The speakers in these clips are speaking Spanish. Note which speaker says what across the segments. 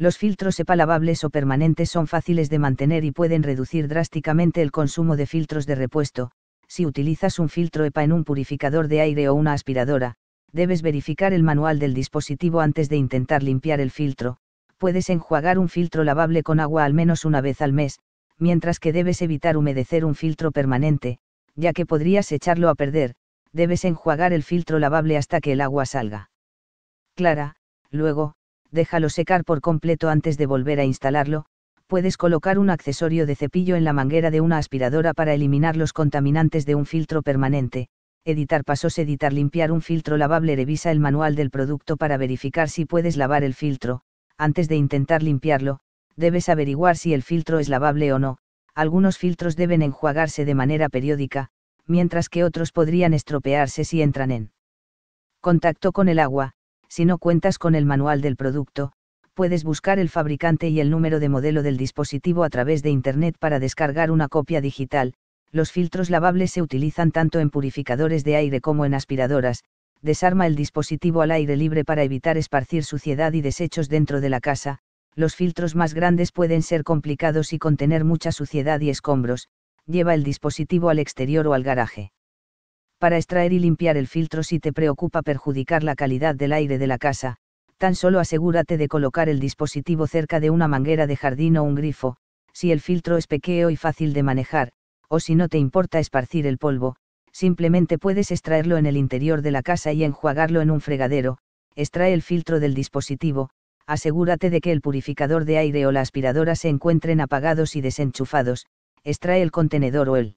Speaker 1: los filtros EPA lavables o permanentes son fáciles de mantener y pueden reducir drásticamente el consumo de filtros de repuesto. Si utilizas un filtro EPA en un purificador de aire o una aspiradora, debes verificar el manual del dispositivo antes de intentar limpiar el filtro. Puedes enjuagar un filtro lavable con agua al menos una vez al mes, mientras que debes evitar humedecer un filtro permanente, ya que podrías echarlo a perder, debes enjuagar el filtro lavable hasta que el agua salga. Clara, luego, déjalo secar por completo antes de volver a instalarlo, puedes colocar un accesorio de cepillo en la manguera de una aspiradora para eliminar los contaminantes de un filtro permanente, editar pasos editar limpiar un filtro lavable revisa el manual del producto para verificar si puedes lavar el filtro, antes de intentar limpiarlo, debes averiguar si el filtro es lavable o no, algunos filtros deben enjuagarse de manera periódica, mientras que otros podrían estropearse si entran en contacto con el agua, si no cuentas con el manual del producto, puedes buscar el fabricante y el número de modelo del dispositivo a través de Internet para descargar una copia digital. Los filtros lavables se utilizan tanto en purificadores de aire como en aspiradoras. Desarma el dispositivo al aire libre para evitar esparcir suciedad y desechos dentro de la casa. Los filtros más grandes pueden ser complicados y contener mucha suciedad y escombros. Lleva el dispositivo al exterior o al garaje para extraer y limpiar el filtro si te preocupa perjudicar la calidad del aire de la casa, tan solo asegúrate de colocar el dispositivo cerca de una manguera de jardín o un grifo, si el filtro es pequeño y fácil de manejar, o si no te importa esparcir el polvo, simplemente puedes extraerlo en el interior de la casa y enjuagarlo en un fregadero, extrae el filtro del dispositivo, asegúrate de que el purificador de aire o la aspiradora se encuentren apagados y desenchufados, extrae el contenedor o el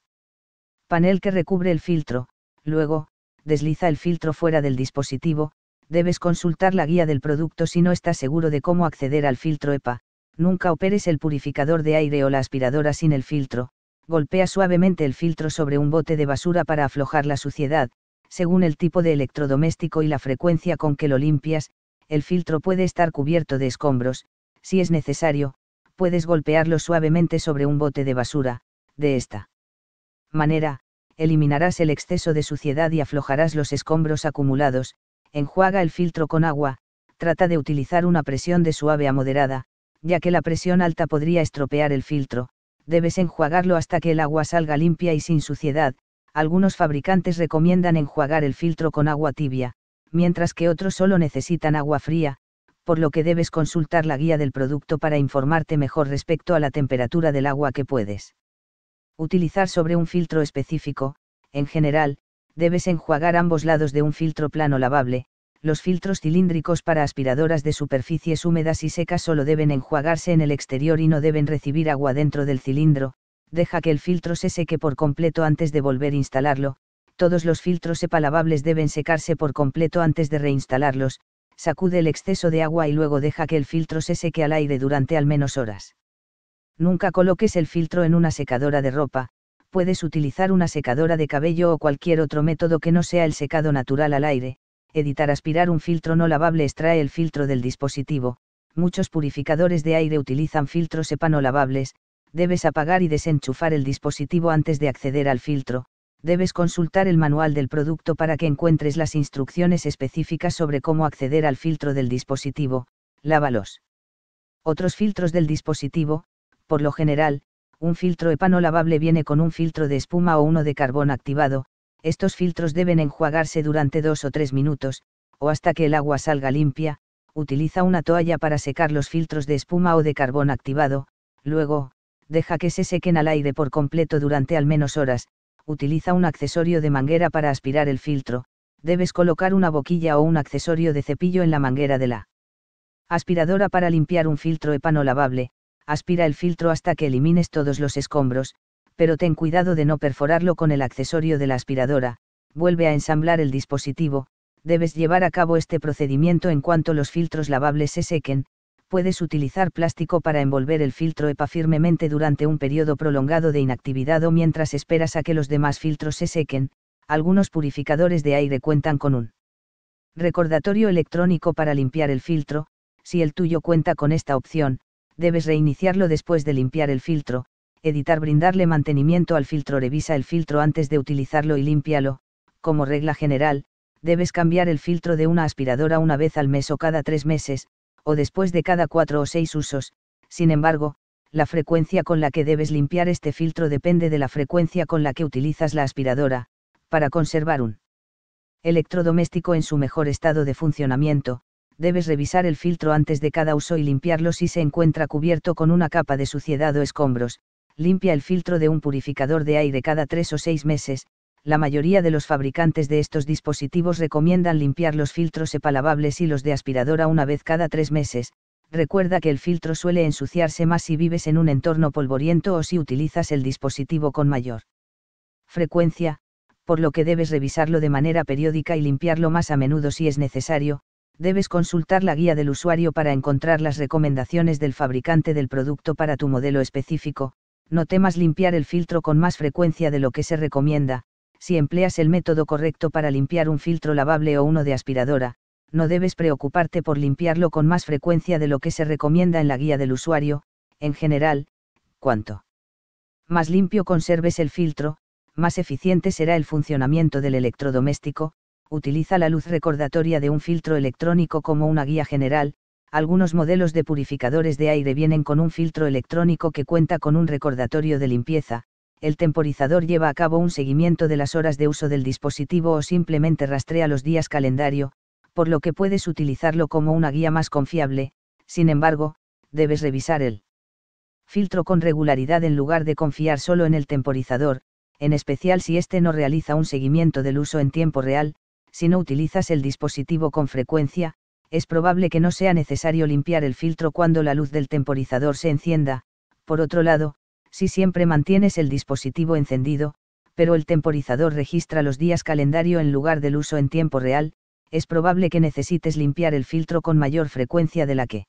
Speaker 1: panel que recubre el filtro, Luego, desliza el filtro fuera del dispositivo, debes consultar la guía del producto si no estás seguro de cómo acceder al filtro EPA. Nunca operes el purificador de aire o la aspiradora sin el filtro. Golpea suavemente el filtro sobre un bote de basura para aflojar la suciedad. Según el tipo de electrodoméstico y la frecuencia con que lo limpias, el filtro puede estar cubierto de escombros. Si es necesario, puedes golpearlo suavemente sobre un bote de basura. De esta manera, eliminarás el exceso de suciedad y aflojarás los escombros acumulados, enjuaga el filtro con agua, trata de utilizar una presión de suave a moderada, ya que la presión alta podría estropear el filtro, debes enjuagarlo hasta que el agua salga limpia y sin suciedad, algunos fabricantes recomiendan enjuagar el filtro con agua tibia, mientras que otros solo necesitan agua fría, por lo que debes consultar la guía del producto para informarte mejor respecto a la temperatura del agua que puedes utilizar sobre un filtro específico, en general, debes enjuagar ambos lados de un filtro plano lavable, los filtros cilíndricos para aspiradoras de superficies húmedas y secas solo deben enjuagarse en el exterior y no deben recibir agua dentro del cilindro, deja que el filtro se seque por completo antes de volver a instalarlo, todos los filtros epalabables deben secarse por completo antes de reinstalarlos, sacude el exceso de agua y luego deja que el filtro se seque al aire durante al menos horas. Nunca coloques el filtro en una secadora de ropa, puedes utilizar una secadora de cabello o cualquier otro método que no sea el secado natural al aire. Editar aspirar un filtro no lavable extrae el filtro del dispositivo. Muchos purificadores de aire utilizan filtros hepano lavables. Debes apagar y desenchufar el dispositivo antes de acceder al filtro. Debes consultar el manual del producto para que encuentres las instrucciones específicas sobre cómo acceder al filtro del dispositivo. Lávalos. Otros filtros del dispositivo, por lo general, un filtro epano lavable viene con un filtro de espuma o uno de carbón activado, estos filtros deben enjuagarse durante dos o tres minutos, o hasta que el agua salga limpia, utiliza una toalla para secar los filtros de espuma o de carbón activado, luego, deja que se sequen al aire por completo durante al menos horas, utiliza un accesorio de manguera para aspirar el filtro, debes colocar una boquilla o un accesorio de cepillo en la manguera de la aspiradora para limpiar un filtro epano lavable, aspira el filtro hasta que elimines todos los escombros, pero ten cuidado de no perforarlo con el accesorio de la aspiradora, vuelve a ensamblar el dispositivo, debes llevar a cabo este procedimiento en cuanto los filtros lavables se sequen, puedes utilizar plástico para envolver el filtro EPA firmemente durante un periodo prolongado de inactividad o mientras esperas a que los demás filtros se sequen, algunos purificadores de aire cuentan con un recordatorio electrónico para limpiar el filtro, si el tuyo cuenta con esta opción, debes reiniciarlo después de limpiar el filtro, editar brindarle mantenimiento al filtro revisa el filtro antes de utilizarlo y límpialo, como regla general, debes cambiar el filtro de una aspiradora una vez al mes o cada tres meses, o después de cada cuatro o seis usos, sin embargo, la frecuencia con la que debes limpiar este filtro depende de la frecuencia con la que utilizas la aspiradora, para conservar un electrodoméstico en su mejor estado de funcionamiento, debes revisar el filtro antes de cada uso y limpiarlo si se encuentra cubierto con una capa de suciedad o escombros. Limpia el filtro de un purificador de aire cada tres o seis meses. La mayoría de los fabricantes de estos dispositivos recomiendan limpiar los filtros epalabables y los de aspiradora una vez cada tres meses. Recuerda que el filtro suele ensuciarse más si vives en un entorno polvoriento o si utilizas el dispositivo con mayor frecuencia, por lo que debes revisarlo de manera periódica y limpiarlo más a menudo si es necesario, debes consultar la guía del usuario para encontrar las recomendaciones del fabricante del producto para tu modelo específico, no temas limpiar el filtro con más frecuencia de lo que se recomienda, si empleas el método correcto para limpiar un filtro lavable o uno de aspiradora, no debes preocuparte por limpiarlo con más frecuencia de lo que se recomienda en la guía del usuario, en general, cuanto más limpio conserves el filtro, más eficiente será el funcionamiento del electrodoméstico, utiliza la luz recordatoria de un filtro electrónico como una guía general, algunos modelos de purificadores de aire vienen con un filtro electrónico que cuenta con un recordatorio de limpieza, el temporizador lleva a cabo un seguimiento de las horas de uso del dispositivo o simplemente rastrea los días calendario, por lo que puedes utilizarlo como una guía más confiable, sin embargo, debes revisar el filtro con regularidad en lugar de confiar solo en el temporizador, en especial si éste no realiza un seguimiento del uso en tiempo real, si no utilizas el dispositivo con frecuencia, es probable que no sea necesario limpiar el filtro cuando la luz del temporizador se encienda, por otro lado, si siempre mantienes el dispositivo encendido, pero el temporizador registra los días calendario en lugar del uso en tiempo real, es probable que necesites limpiar el filtro con mayor frecuencia de la que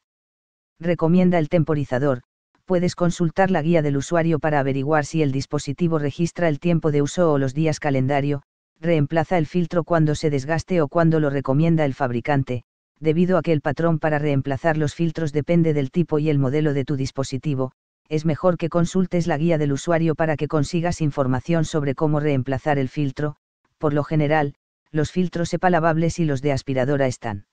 Speaker 1: recomienda el temporizador, puedes consultar la guía del usuario para averiguar si el dispositivo registra el tiempo de uso o los días calendario, reemplaza el filtro cuando se desgaste o cuando lo recomienda el fabricante, debido a que el patrón para reemplazar los filtros depende del tipo y el modelo de tu dispositivo, es mejor que consultes la guía del usuario para que consigas información sobre cómo reemplazar el filtro, por lo general, los filtros sepalabables y los de aspiradora están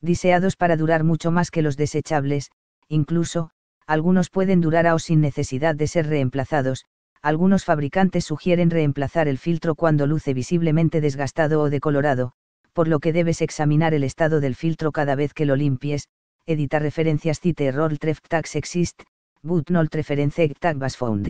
Speaker 1: diseados para durar mucho más que los desechables, incluso, algunos pueden durar a o sin necesidad de ser reemplazados, algunos fabricantes sugieren reemplazar el filtro cuando luce visiblemente desgastado o decolorado, por lo que debes examinar el estado del filtro cada vez que lo limpies, edita referencias cite error exist, but not reference tag was found.